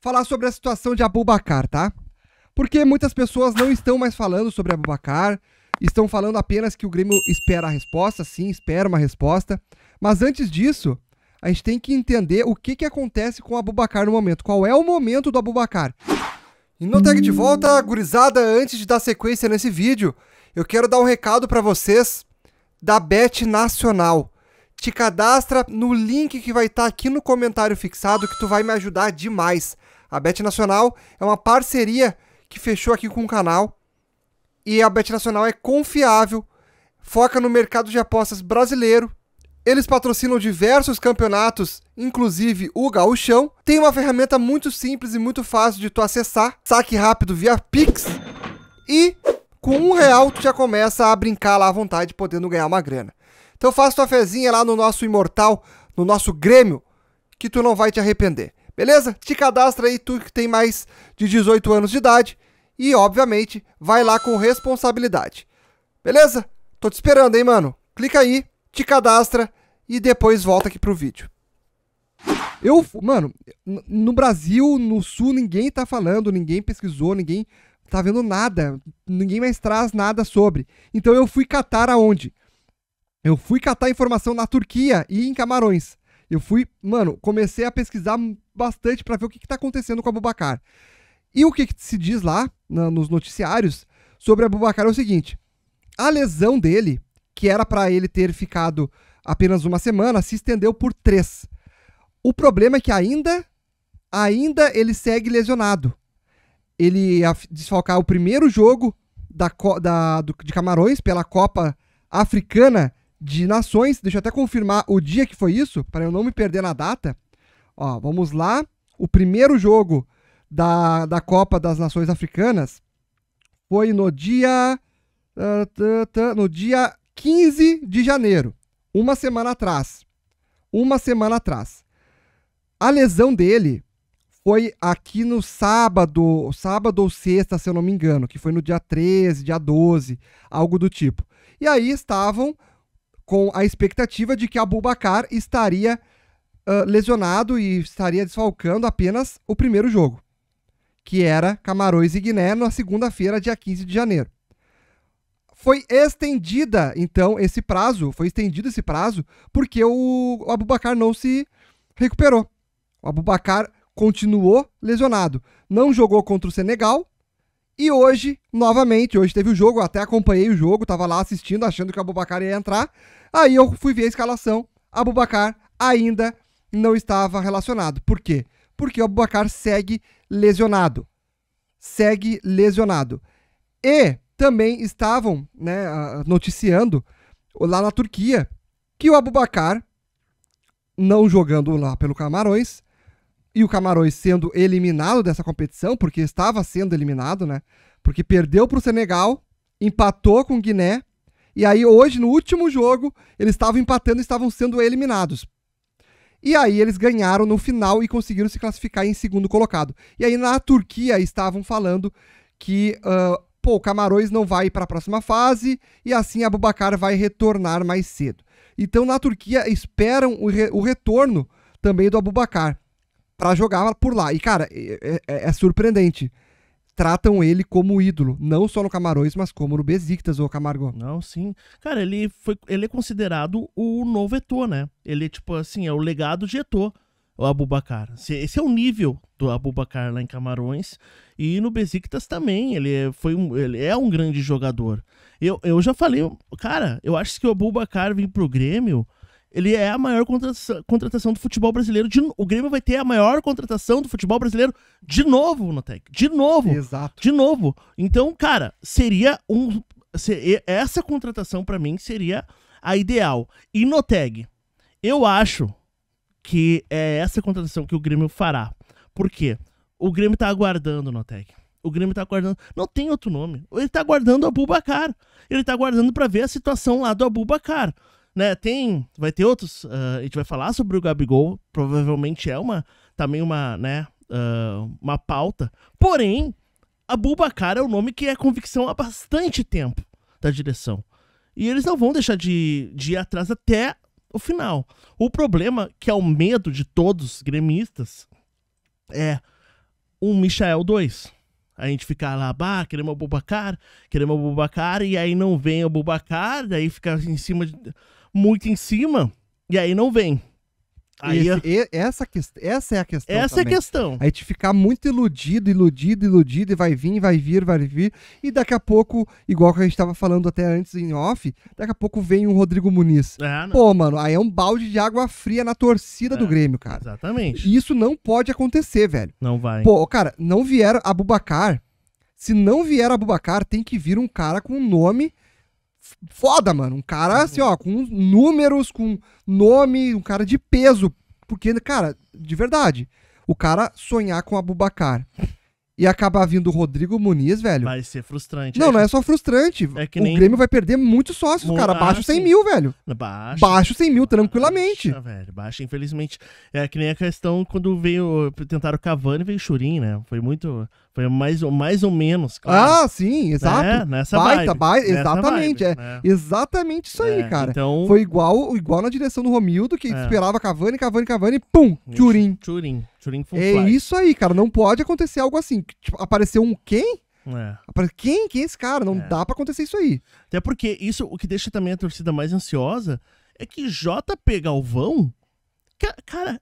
falar sobre a situação de Abubakar, tá? Porque muitas pessoas não estão mais falando sobre Abubakar, estão falando apenas que o Grêmio espera a resposta, sim, espera uma resposta. Mas antes disso, a gente tem que entender o que, que acontece com o Abubakar no momento. Qual é o momento do Abubakar? E no tag de volta, gurizada, antes de dar sequência nesse vídeo, eu quero dar um recado para vocês da Bet Nacional te cadastra no link que vai estar tá aqui no comentário fixado que tu vai me ajudar demais. A Bet Nacional é uma parceria que fechou aqui com o canal e a Bet Nacional é confiável, foca no mercado de apostas brasileiro. Eles patrocinam diversos campeonatos, inclusive o Gaúchão. Tem uma ferramenta muito simples e muito fácil de tu acessar, saque rápido via Pix e com um real tu já começa a brincar lá à vontade, podendo ganhar uma grana. Então faça tua fezinha lá no nosso imortal, no nosso Grêmio, que tu não vai te arrepender. Beleza? Te cadastra aí tu que tem mais de 18 anos de idade e, obviamente, vai lá com responsabilidade. Beleza? Tô te esperando, hein, mano? Clica aí, te cadastra e depois volta aqui pro vídeo. Eu, mano, no Brasil, no Sul, ninguém tá falando, ninguém pesquisou, ninguém tá vendo nada, ninguém mais traz nada sobre. Então eu fui catar aonde? Eu fui catar informação na Turquia e em Camarões. Eu fui, mano, comecei a pesquisar bastante para ver o que, está acontecendo com a Abubacar. E o que, que se diz lá na, nos noticiários sobre a Abubacar é o seguinte: a lesão dele, que era para ele ter ficado apenas uma semana, se estendeu por três. O problema é que ainda, ainda ele segue lesionado. Ele ia desfalcar o primeiro jogo da, da do, de Camarões pela Copa Africana de nações. Deixa eu até confirmar o dia que foi isso, para eu não me perder na data. Ó, vamos lá. O primeiro jogo da, da Copa das Nações Africanas foi no dia. No dia 15 de janeiro, uma semana atrás. Uma semana atrás. A lesão dele foi aqui no sábado, sábado ou sexta, se eu não me engano, que foi no dia 13, dia 12, algo do tipo. E aí estavam com a expectativa de que Abubakar estaria uh, lesionado e estaria desfalcando apenas o primeiro jogo, que era Camarões e Guiné na segunda-feira, dia 15 de janeiro. Foi estendida, então, esse prazo, foi estendido esse prazo, porque o Abubakar não se recuperou. O Abubakar continuou lesionado. Não jogou contra o Senegal, e hoje, novamente, hoje teve o jogo, até acompanhei o jogo, tava lá assistindo, achando que o Abubacar ia entrar. Aí eu fui ver a escalação, Abubacar ainda não estava relacionado. Por quê? Porque o Abubacar segue lesionado. Segue lesionado. E também estavam né, noticiando lá na Turquia que o Abubacar, não jogando lá pelo Camarões, e o Camarões sendo eliminado dessa competição, porque estava sendo eliminado, né? Porque perdeu para o Senegal, empatou com Guiné, e aí hoje, no último jogo, eles estavam empatando e estavam sendo eliminados. E aí eles ganharam no final e conseguiram se classificar em segundo colocado. E aí na Turquia estavam falando que uh, pô, o Camarões não vai para a próxima fase e assim a Bubacar vai retornar mais cedo. Então na Turquia esperam o, re o retorno também do Abubacar para jogar por lá. E, cara, é, é, é, é surpreendente. Tratam ele como ídolo, não só no Camarões, mas como no Besiktas ou Camargo. Não, sim. Cara, ele foi ele é considerado o novo Etô, né? Ele, tipo assim, é o legado de Etô, o Abubacar. Esse é o nível do Abubacar lá em Camarões. E no Besiktas também, ele, é, foi um, ele é um grande jogador. Eu, eu já falei, cara, eu acho que o Abubacar vir pro Grêmio ele é a maior contra contratação do futebol brasileiro. De, o Grêmio vai ter a maior contratação do futebol brasileiro de novo, Notec. De novo. Exato. De novo. Então, cara, seria um. essa contratação, para mim, seria a ideal. E Noteg, eu acho que é essa contratação que o Grêmio fará. Por quê? O Grêmio tá aguardando, Notec. O Grêmio tá aguardando. Não tem outro nome. Ele tá aguardando o Abubacar. Ele tá aguardando para ver a situação lá do Abubacar né, tem, vai ter outros, uh, a gente vai falar sobre o Gabigol, provavelmente é uma, também uma, né, uh, uma pauta. Porém, a Bubacar é o um nome que é convicção há bastante tempo da direção. E eles não vão deixar de, de ir atrás até o final. O problema, que é o medo de todos os gremistas, é um Michael 2. A gente ficar lá, bah, queremos o Bubacar, queremos o Bubacar, e aí não vem o Bubacar, daí fica em cima de muito em cima e aí não vem. Aí Esse, é e, essa, essa é a questão. Essa também. é a questão. A gente ficar muito iludido, iludido, iludido, e vai vir, vai vir, vai vir. E daqui a pouco, igual que a gente estava falando até antes em off, daqui a pouco vem um Rodrigo Muniz. É, Pô, mano, aí é um balde de água fria na torcida do é, Grêmio, cara. Exatamente. Isso não pode acontecer, velho. Não vai. Pô, cara, não vier a Bubacar. Se não vier a Bubacar, tem que vir um cara com um nome foda, mano. Um cara, assim, ó, com números, com nome, um cara de peso. Porque, cara, de verdade, o cara sonhar com a Bubacar e acabar vindo o Rodrigo Muniz, velho. Vai ser frustrante. Não, é. não é só frustrante. É que nem... O Grêmio vai perder muitos sócios, Mo... cara. Baixo ah, 100 mil, velho. Baixo. Baixo 100 mil, baixa, tranquilamente. Baixa, velho. Baixo, infelizmente. É que nem a questão quando veio. Tentaram o Cavani veio o Churin, né? Foi muito. Foi mais, mais ou menos, claro. Ah, sim, né? exato. Né? Nessa baita, vibe. Baita, Nessa exatamente, vibe, é. Né? Exatamente isso aí, é, cara. Então... Foi igual, igual na direção do Romildo, que é. esperava Cavani, Cavani, Cavani, pum, Turim. Turin Turin É fly. isso aí, cara. Não pode acontecer algo assim. Tipo, apareceu um quem? É. Quem? Quem é esse cara? Não é. dá para acontecer isso aí. Até porque isso, o que deixa também a torcida mais ansiosa é que JP Galvão, cara,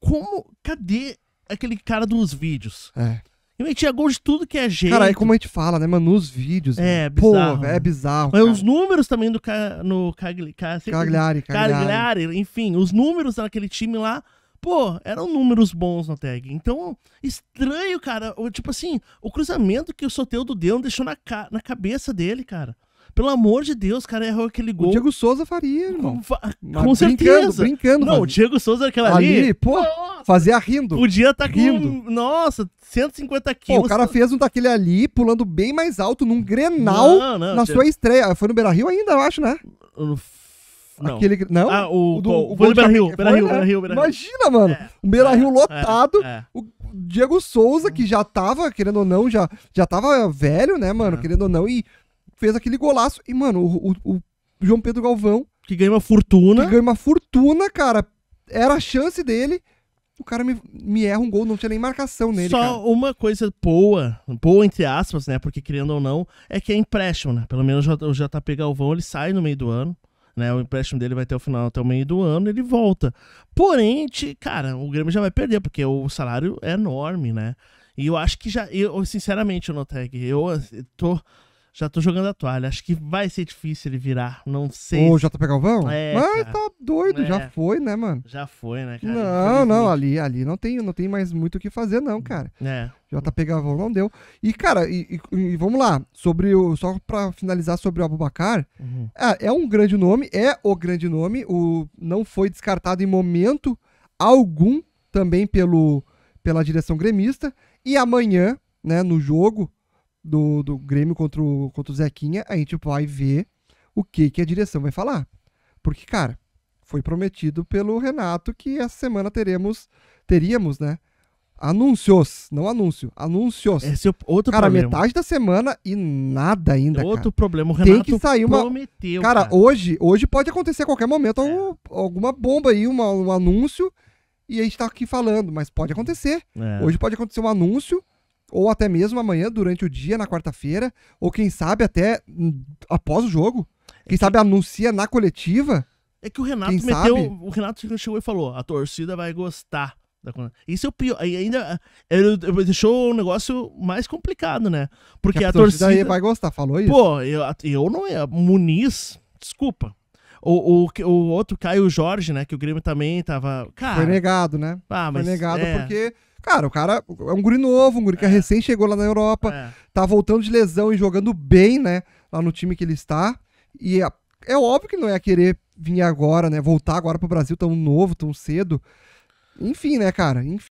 como, cadê aquele cara dos vídeos? É. E metia gol de tudo que é jeito. Cara, é como a gente fala, né, mano? Nos vídeos. É, mano. Né? bizarro. Pô, né? é bizarro. Mas cara. os números também do ca... no Cagli... Cagliari, Cagliari. Cagliari, enfim, os números daquele time lá pô, eram números bons na tag. Então, estranho, cara. Tipo assim, o cruzamento que o Soteudo deu deixou na, ca na cabeça dele, cara. Pelo amor de Deus, cara, errou aquele gol. O Diego Souza faria, irmão. Com, com certeza. Brincando, Não, fazia. o Diego Souza aquela ali. ali pô, nossa, fazia rindo. Podia estar tá rindo. Com, nossa, 150 quilos. Pô, o cara fez um daquele ali, pulando bem mais alto, num grenal, não, não, na sua estreia. Foi no Beira Rio ainda, eu acho, né? não. Aquele, não? Ah, o, o, do, o, gol Beira Rio, né? Beira Rio, Beira Rio, Imagina, mano. É, o Beira é, Rio é, lotado. É, o Diego Souza, que já tava, querendo ou não, já, já tava velho, né, mano? É. Querendo ou não, e fez aquele golaço. E, mano, o, o, o João Pedro Galvão. Que ganha uma fortuna. Que ganha uma fortuna, cara. Era a chance dele. O cara me, me erra um gol, não tinha nem marcação nele. Só cara. uma coisa boa, boa entre aspas, né? Porque querendo ou não, é que é empréstimo, né? Pelo menos o JP Galvão ele sai no meio do ano. Né, o empréstimo dele vai até o final, até o meio do ano, ele volta. Porém, cara, o Grêmio já vai perder, porque o salário é enorme, né? E eu acho que já. Eu, sinceramente, Noteg, eu tô já tô jogando a toalha. Acho que vai ser difícil ele virar. Não sei. Ô, se... JP Galvão? É, Mas cara. tá doido, é. já foi, né, mano? Já foi, né, cara? Não, não, ali, ali não tem, não tem mais muito o que fazer, não, cara. É. JP Galvão não deu. E, cara, e, e, e vamos lá. Sobre o. Só pra finalizar sobre o Abubacar. Uhum. É, é um grande nome, é o grande nome. O, não foi descartado em momento algum também pelo, pela direção gremista. E amanhã, né, no jogo do, do Grêmio contra o, contra o Zequinha, a gente vai ver o que, que a direção vai falar. Porque, cara, foi prometido pelo Renato que essa semana teremos, teríamos, né? Anúncios, não anúncio, anúncios. Esse é outro cara, problema. metade da semana e nada ainda. Outro cara. problema, o Renato Tem que sair uma... prometeu. Cara, cara, hoje hoje pode acontecer a qualquer momento é. alguma bomba aí, uma, um anúncio, e a gente tá aqui falando, mas pode acontecer. É. Hoje pode acontecer um anúncio ou até mesmo amanhã, durante o dia, na quarta-feira, ou quem sabe até hum, após o jogo. É quem sabe anuncia na coletiva. É que o Renato quem meteu. Sabe? O Renato chegou e falou: a torcida vai gostar. Isso é o pior. E ainda eh, ele deixou o negócio mais complicado, né? Porque a, a torcida, torcida. vai gostar, falou isso? Pô, eu, eu não. é Muniz, desculpa. O, o, o outro Caio Jorge, né? Que o Grêmio também tava. Cara, Foi negado, né? Ah, mas, Foi negado é... porque Cara, o cara é um guri novo, um guri que é, é. recém chegou lá na Europa, é. tá voltando de lesão e jogando bem, né? Lá no time que ele está. E é, é óbvio que não é querer vir agora, né? Voltar agora pro Brasil tão novo, tão cedo. Enfim, né, cara? Enfim.